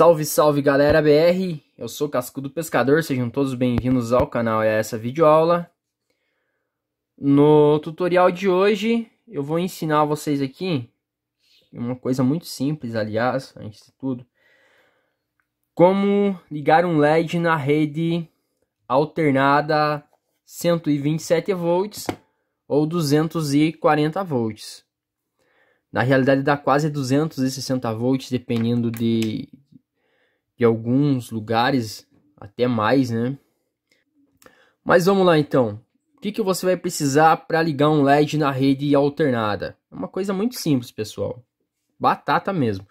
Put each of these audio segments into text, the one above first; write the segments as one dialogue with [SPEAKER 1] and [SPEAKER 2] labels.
[SPEAKER 1] Salve, salve galera BR, eu sou Cascudo Pescador, sejam todos bem-vindos ao canal e a essa videoaula. No tutorial de hoje eu vou ensinar vocês aqui uma coisa muito simples, aliás, antes de tudo, como ligar um LED na rede alternada 127 volts ou 240 volts. Na realidade dá quase 260 volts, dependendo de, de alguns lugares, até mais, né? Mas vamos lá então. O que, que você vai precisar para ligar um LED na rede alternada? É uma coisa muito simples, pessoal. Batata mesmo.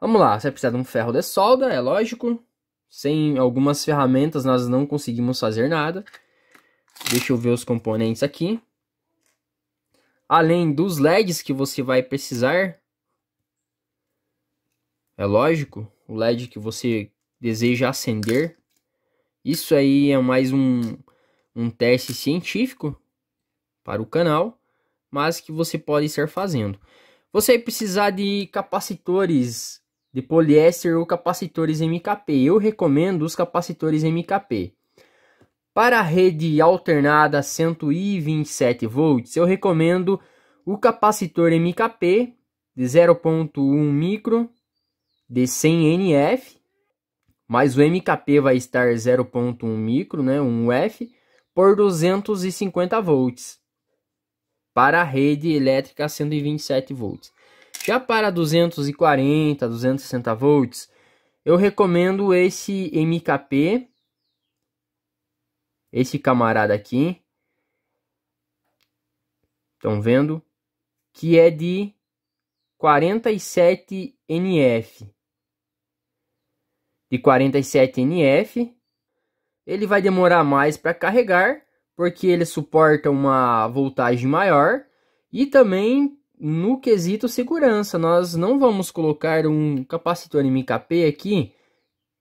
[SPEAKER 1] Vamos lá, você vai precisar de um ferro de solda, é lógico. Sem algumas ferramentas nós não conseguimos fazer nada. Deixa eu ver os componentes aqui. Além dos LEDs que você vai precisar. É lógico o LED que você deseja acender. Isso aí é mais um, um teste científico para o canal, mas que você pode estar fazendo. Você vai precisar de capacitores de poliéster ou capacitores MKP. Eu recomendo os capacitores MKP. Para a rede alternada 127 volts, eu recomendo o capacitor MKP de 0.1 micro de 100NF, mas o MKP vai estar 0.1 micro, né, 1F, por 250 volts para a rede elétrica 127 volts. Já para 240, 260 volts, eu recomendo esse MKP, esse camarada aqui, estão vendo, que é de 47 NF de 47 NF. Ele vai demorar mais para carregar, porque ele suporta uma voltagem maior. E também no quesito segurança, nós não vamos colocar um capacitor MKP aqui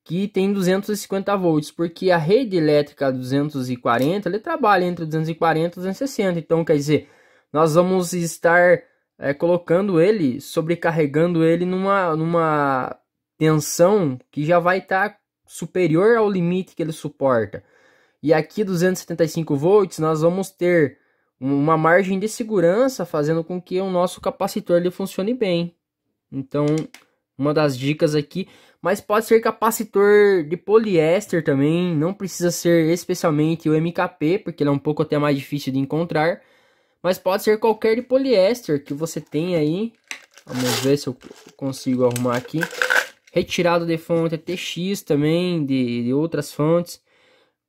[SPEAKER 1] que tem 250 volts, porque a rede elétrica 240 ele trabalha entre 240 e 260. Então, quer dizer, nós vamos estar é, colocando ele, sobrecarregando ele numa, numa tensão que já vai estar tá superior ao limite que ele suporta. E aqui 275 volts nós vamos ter uma margem de segurança fazendo com que o nosso capacitor ele funcione bem. Então, uma das dicas aqui, mas pode ser capacitor de poliéster também, não precisa ser especialmente o MKP, porque ele é um pouco até mais difícil de encontrar, mas pode ser qualquer de poliéster que você tem aí. Vamos ver se eu consigo arrumar aqui retirado de fonte é TX também, de, de outras fontes.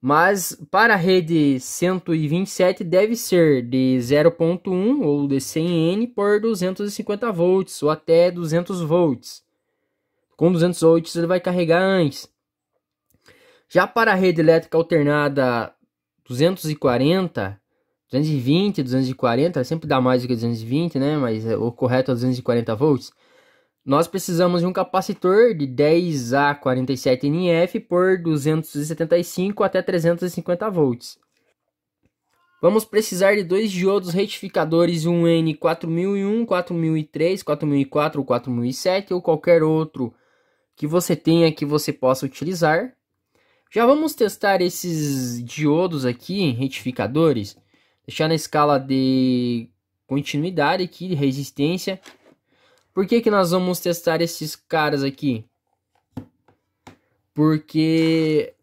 [SPEAKER 1] Mas para a rede 127 deve ser de 0.1 ou de 100N por 250 volts ou até 200 volts. Com 200 volts ele vai carregar antes. Já para a rede elétrica alternada 240, 220, 240, sempre dá mais do que 220, né? Mas o correto é 240 volts. Nós precisamos de um capacitor de 10A47NF por 275 até 350 volts. Vamos precisar de dois diodos retificadores, um N4001, 4003, 4004 ou 4007 ou qualquer outro que você tenha que você possa utilizar. Já vamos testar esses diodos aqui, retificadores, deixar na escala de continuidade aqui, de resistência, por que, que nós vamos testar esses caras aqui? Porque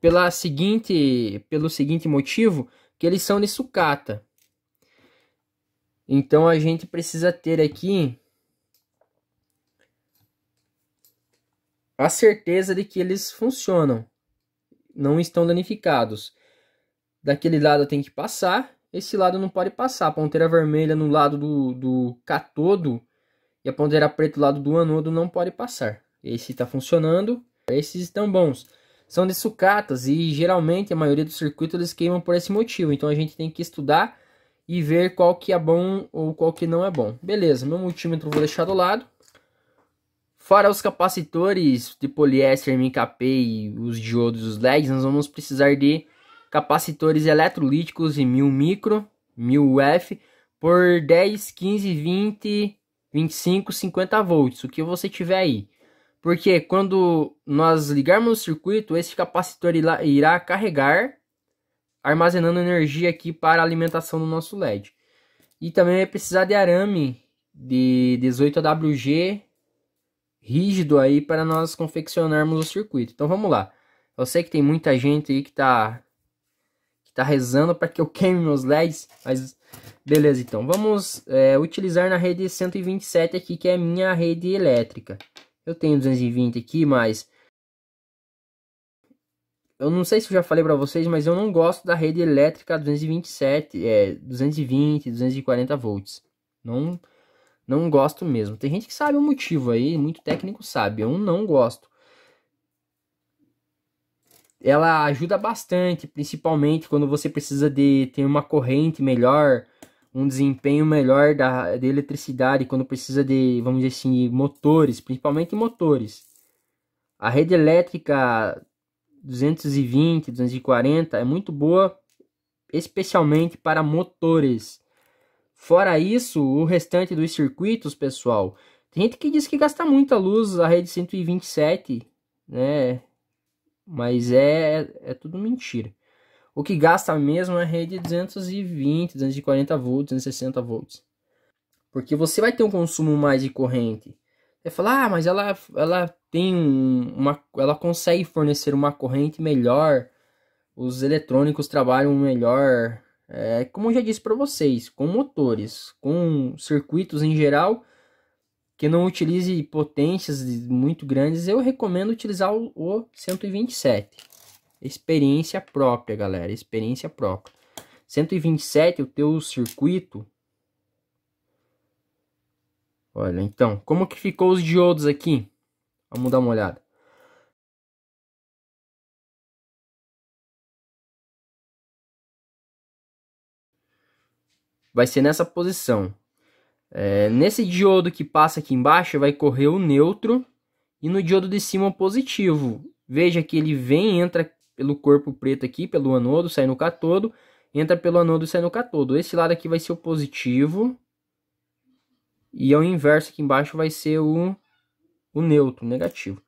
[SPEAKER 1] pela seguinte, pelo seguinte motivo, que eles são de sucata. Então a gente precisa ter aqui a certeza de que eles funcionam, não estão danificados. Daquele lado tem que passar esse lado não pode passar. A ponteira vermelha no lado do, do catodo e a ponteira preta do lado do anodo não pode passar. Esse está funcionando, esses estão bons. São de sucatas e geralmente a maioria dos circuitos eles queimam por esse motivo. Então a gente tem que estudar e ver qual que é bom ou qual que não é bom. Beleza, meu multímetro vou deixar do lado. Fora os capacitores de poliéster, MKP e os diodos, os LEDs, nós vamos precisar de capacitores eletrolíticos em 1000 micro, 1000 UF, por 10, 15, 20, 25, 50 volts, o que você tiver aí. Porque quando nós ligarmos o circuito, esse capacitor irá carregar, armazenando energia aqui para a alimentação do nosso LED. E também vai precisar de arame de 18AWG rígido aí para nós confeccionarmos o circuito. Então vamos lá. Eu sei que tem muita gente aí que está Tá rezando para que eu queime meus LEDs, mas beleza então. Vamos é, utilizar na rede 127 aqui, que é a minha rede elétrica. Eu tenho 220 aqui, mas... Eu não sei se eu já falei para vocês, mas eu não gosto da rede elétrica 227, é, 220, 240 volts. Não, não gosto mesmo. Tem gente que sabe o motivo aí, muito técnico sabe. Eu não gosto ela ajuda bastante, principalmente quando você precisa de ter uma corrente melhor, um desempenho melhor da, da eletricidade, quando precisa de, vamos dizer assim, motores, principalmente motores. A rede elétrica 220, 240 é muito boa, especialmente para motores. Fora isso, o restante dos circuitos, pessoal, tem gente que diz que gasta muita luz a rede 127, né? Mas é, é, é tudo mentira. O que gasta mesmo é a rede de 220, 240 volts, 260 volts. Porque você vai ter um consumo mais de corrente. Você fala, ah, mas ela, ela tem uma. Ela consegue fornecer uma corrente melhor. Os eletrônicos trabalham melhor. É, como eu já disse para vocês, com motores, com circuitos em geral, que não utilize potências muito grandes, eu recomendo utilizar o, o 127. Experiência própria, galera, experiência própria. 127, o teu circuito... Olha, então, como que ficou os diodos aqui? Vamos dar uma olhada. Vai ser nessa posição. É, nesse diodo que passa aqui embaixo vai correr o neutro e no diodo de cima o positivo. Veja que ele vem, entra pelo corpo preto aqui, pelo anodo, sai no catodo, entra pelo anodo e sai no catodo. Esse lado aqui vai ser o positivo e ao inverso aqui embaixo vai ser o, o neutro, o negativo.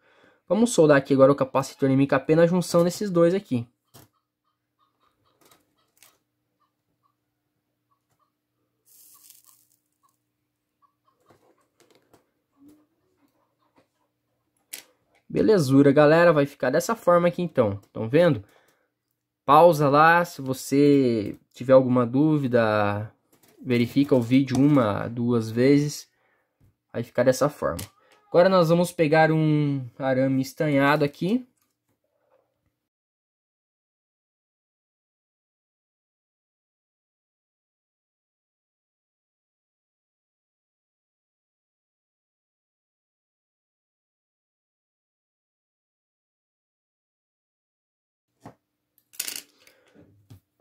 [SPEAKER 1] Vamos soldar aqui agora o capacitor MKP na junção desses dois aqui. Belezura, galera, vai ficar dessa forma aqui então, estão vendo? Pausa lá, se você tiver alguma dúvida, verifica o vídeo uma, duas vezes, vai ficar dessa forma. Agora nós vamos pegar um arame estanhado aqui,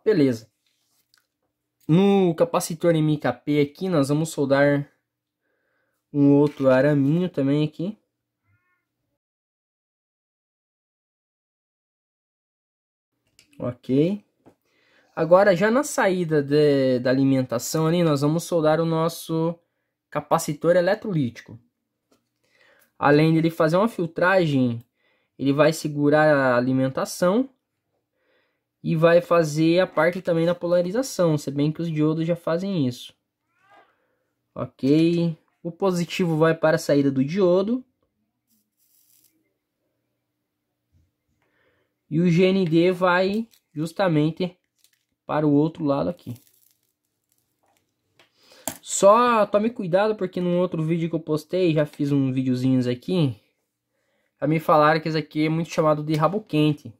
[SPEAKER 1] Beleza. No capacitor MKP aqui, nós vamos soldar um outro araminho também aqui. Ok. Agora, já na saída de, da alimentação ali, nós vamos soldar o nosso capacitor eletrolítico. Além dele fazer uma filtragem, ele vai segurar a alimentação e vai fazer a parte também da polarização, se bem que os diodos já fazem isso. Ok, o positivo vai para a saída do diodo. E o GND vai justamente para o outro lado aqui. Só tome cuidado porque num outro vídeo que eu postei, já fiz um videozinhos aqui, já me falaram que isso aqui é muito chamado de rabo quente.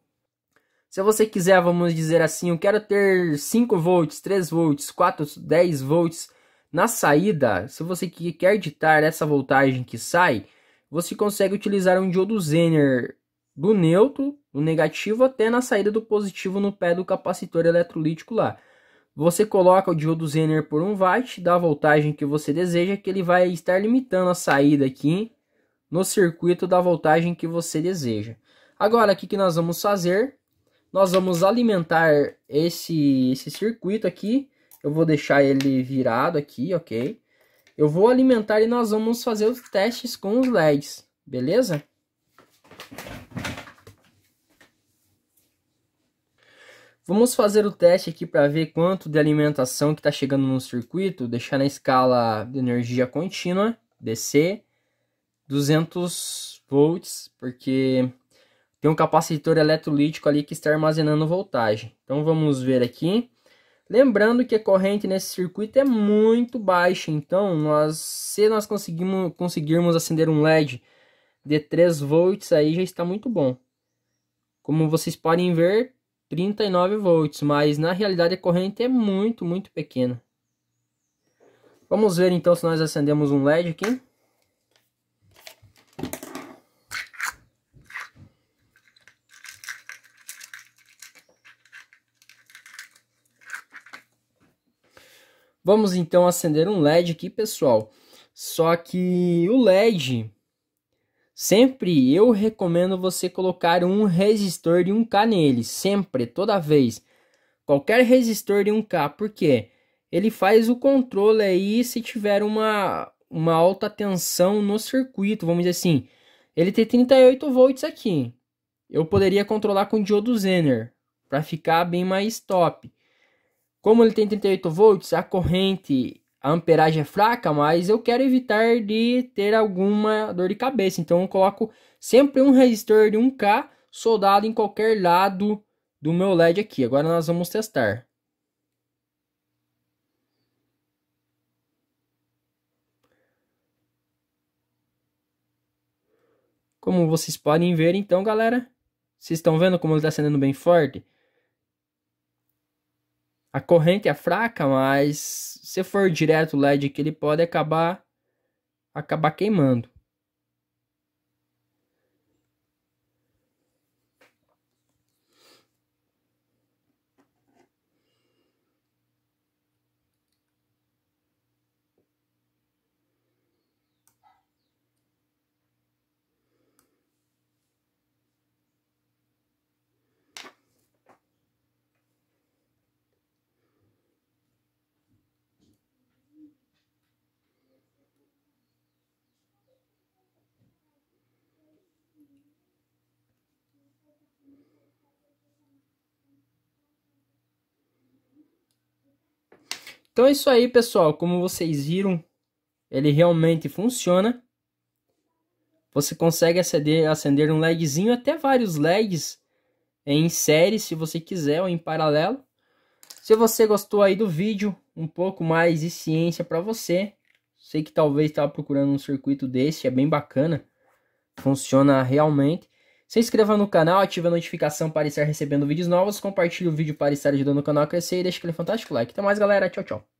[SPEAKER 1] Se você quiser, vamos dizer assim, eu quero ter 5 volts, 3 volts, 4, 10 volts na saída, se você quer editar essa voltagem que sai, você consegue utilizar um diodo Zener do neutro, do negativo até na saída do positivo no pé do capacitor eletrolítico lá. Você coloca o diodo Zener por 1 watt, dá a voltagem que você deseja, que ele vai estar limitando a saída aqui no circuito da voltagem que você deseja. Agora, o que, que nós vamos fazer? Nós vamos alimentar esse, esse circuito aqui. Eu vou deixar ele virado aqui, ok? Eu vou alimentar e nós vamos fazer os testes com os LEDs, beleza? Vamos fazer o teste aqui para ver quanto de alimentação que está chegando no circuito. Deixar na escala de energia contínua, DC, 200 volts, porque tem um capacitor eletrolítico ali que está armazenando voltagem. Então vamos ver aqui. Lembrando que a corrente nesse circuito é muito baixa, então nós, se nós conseguimos, conseguirmos acender um LED de 3 volts aí já está muito bom. Como vocês podem ver, 39 volts, mas na realidade a corrente é muito, muito pequena. Vamos ver então se nós acendemos um LED aqui. Vamos então acender um LED aqui, pessoal. Só que o LED, sempre eu recomendo você colocar um resistor de 1K nele, sempre, toda vez. Qualquer resistor de 1K, porque ele faz o controle aí se tiver uma, uma alta tensão no circuito, vamos dizer assim. Ele tem 38 volts aqui. Eu poderia controlar com diodo Zener para ficar bem mais top. Como ele tem 38 volts, a corrente, a amperagem é fraca, mas eu quero evitar de ter alguma dor de cabeça. Então eu coloco sempre um resistor de 1K soldado em qualquer lado do meu LED aqui. Agora nós vamos testar. Como vocês podem ver, então, galera, vocês estão vendo como ele está acendendo bem forte? a corrente é fraca, mas se for direto o LED que ele pode acabar acabar queimando. Então é isso aí, pessoal. Como vocês viram, ele realmente funciona. Você consegue acender, acender um LEDzinho, até vários LEDs em série, se você quiser, ou em paralelo. Se você gostou aí do vídeo, um pouco mais de ciência para você. Sei que talvez estava tá procurando um circuito desse, é bem bacana. Funciona realmente. Se inscreva no canal, ative a notificação para estar recebendo vídeos novos, compartilhe o vídeo para estar ajudando o canal a crescer e deixe aquele fantástico like. Até mais, galera. Tchau, tchau.